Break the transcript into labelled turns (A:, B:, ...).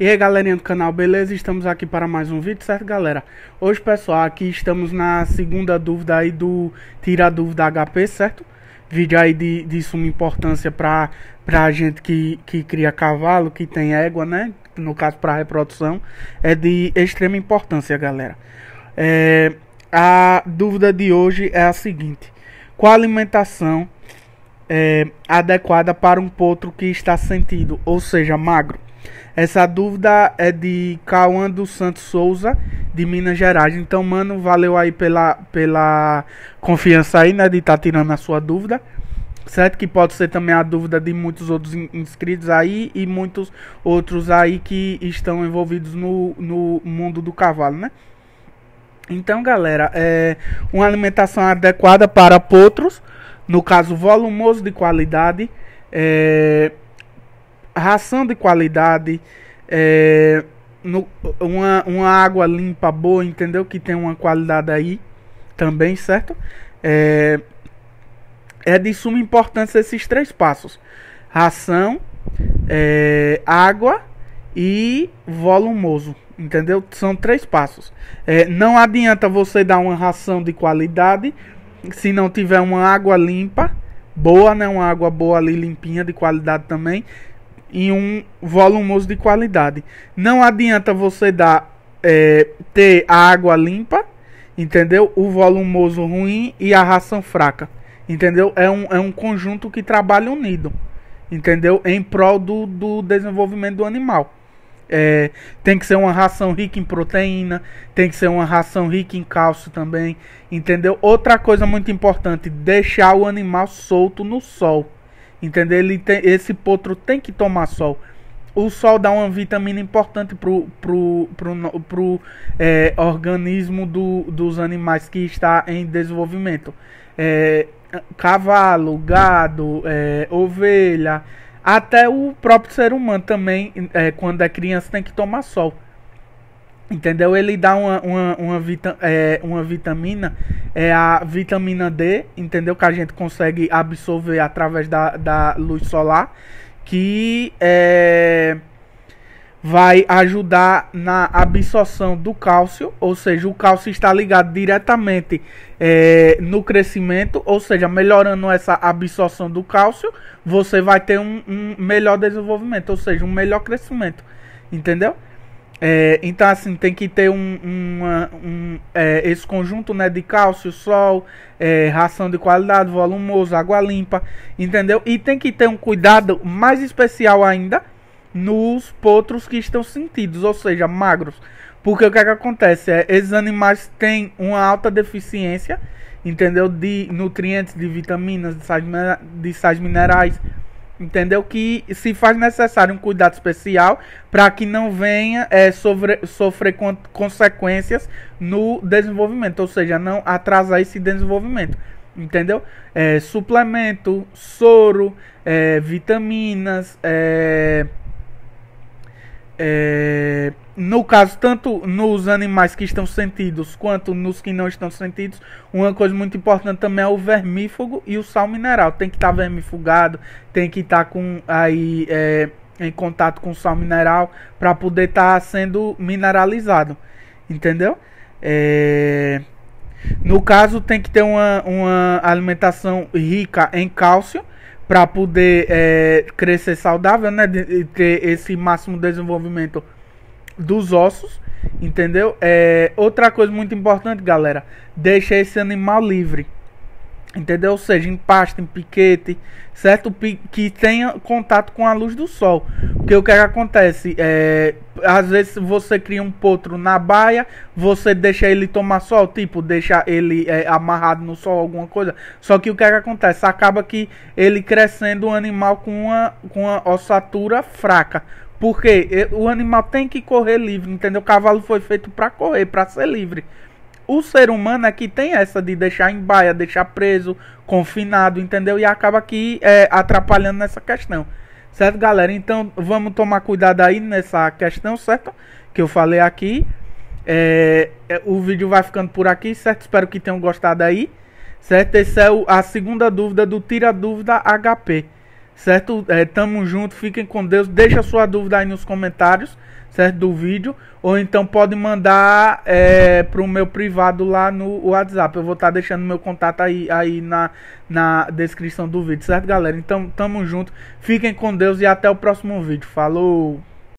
A: E aí galerinha do canal, beleza? Estamos aqui para mais um vídeo, certo galera? Hoje pessoal, aqui estamos na segunda dúvida aí do Tira a Dúvida HP, certo? Vídeo aí de, de suma importância para a gente que, que cria cavalo, que tem égua, né? No caso para reprodução, é de extrema importância galera. É, a dúvida de hoje é a seguinte, qual alimentação é, adequada para um potro que está sentido, ou seja, magro. Essa dúvida é de Cauã dos Santos Souza, de Minas Gerais. Então, mano, valeu aí pela, pela confiança aí, né? De estar tá tirando a sua dúvida. Certo? Que pode ser também a dúvida de muitos outros inscritos aí e muitos outros aí que estão envolvidos no, no mundo do cavalo, né? Então, galera, é uma alimentação adequada para potros no caso volumoso de qualidade, é, ração de qualidade, é, no, uma, uma água limpa boa, entendeu? Que tem uma qualidade aí também, certo? É, é de suma importância esses três passos: ração, é, água e volumoso. Entendeu? São três passos. É, não adianta você dar uma ração de qualidade se não tiver uma água limpa, boa, né? Uma água boa ali, limpinha, de qualidade também, e um volumoso de qualidade. Não adianta você dar é, ter a água limpa, entendeu? O volumoso ruim e a ração fraca, entendeu? É um, é um conjunto que trabalha unido, entendeu? Em prol do, do desenvolvimento do animal. É, tem que ser uma ração rica em proteína, tem que ser uma ração rica em cálcio também, entendeu? Outra coisa muito importante, deixar o animal solto no sol, entendeu? Ele tem, esse potro tem que tomar sol. O sol dá uma vitamina importante pro, pro, pro, pro é, organismo do, dos animais que está em desenvolvimento. É, cavalo, gado, é, ovelha, até o próprio ser humano também, é, quando é criança, tem que tomar sol. Entendeu? Ele dá uma, uma, uma, vita, é, uma vitamina, é a vitamina D, entendeu? Que a gente consegue absorver através da, da luz solar, que é vai ajudar na absorção do cálcio, ou seja, o cálcio está ligado diretamente é, no crescimento, ou seja, melhorando essa absorção do cálcio, você vai ter um, um melhor desenvolvimento, ou seja, um melhor crescimento, entendeu? É, então assim tem que ter um, um é, esse conjunto né de cálcio, sol, ração de qualidade, volumoso, água limpa, entendeu? E tem que ter um cuidado mais especial ainda nos potros que estão sentidos, ou seja, magros. Porque o que, é que acontece? É, esses animais têm uma alta deficiência, entendeu? De nutrientes, de vitaminas, de sais, de sais minerais, entendeu? Que se faz necessário um cuidado especial para que não venha é, sofrer con consequências no desenvolvimento, ou seja, não atrasar esse desenvolvimento, entendeu? É, suplemento, soro, é, vitaminas, é, é, no caso, tanto nos animais que estão sentidos quanto nos que não estão sentidos, uma coisa muito importante também é o vermífugo e o sal mineral. Tem que estar tá vermifugado, tem que estar tá com aí é, em contato com o sal mineral para poder estar tá sendo mineralizado, entendeu? É, no caso, tem que ter uma, uma alimentação rica em cálcio para poder é, crescer saudável, né? De, ter esse máximo desenvolvimento dos ossos, entendeu? É, outra coisa muito importante, galera, deixa esse animal livre. Entendeu? Ou seja, em pasta, em piquete, certo? Que tenha contato com a luz do sol. Porque o que, é que acontece? É, às vezes você cria um potro na baia, você deixa ele tomar sol, tipo, deixa ele é, amarrado no sol, alguma coisa. Só que o que, é que acontece? Acaba que ele crescendo o um animal com uma, com uma ossatura fraca. Porque o animal tem que correr livre, entendeu? O cavalo foi feito para correr, para ser livre o ser humano é que tem essa de deixar em baia, deixar preso, confinado, entendeu? E acaba aqui é, atrapalhando nessa questão. Certo, galera? Então vamos tomar cuidado aí nessa questão, certo? Que eu falei aqui. É, é o vídeo vai ficando por aqui, certo? Espero que tenham gostado aí. Certo? Essa é a segunda dúvida do Tira Dúvida HP certo? É, tamo junto, fiquem com Deus. Deixa sua dúvida aí nos comentários, certo? Do vídeo. Ou então pode mandar é, pro meu privado lá no WhatsApp. Eu vou estar tá deixando meu contato aí, aí na, na descrição do vídeo, certo, galera? Então, tamo junto. Fiquem com Deus e até o próximo vídeo. Falou!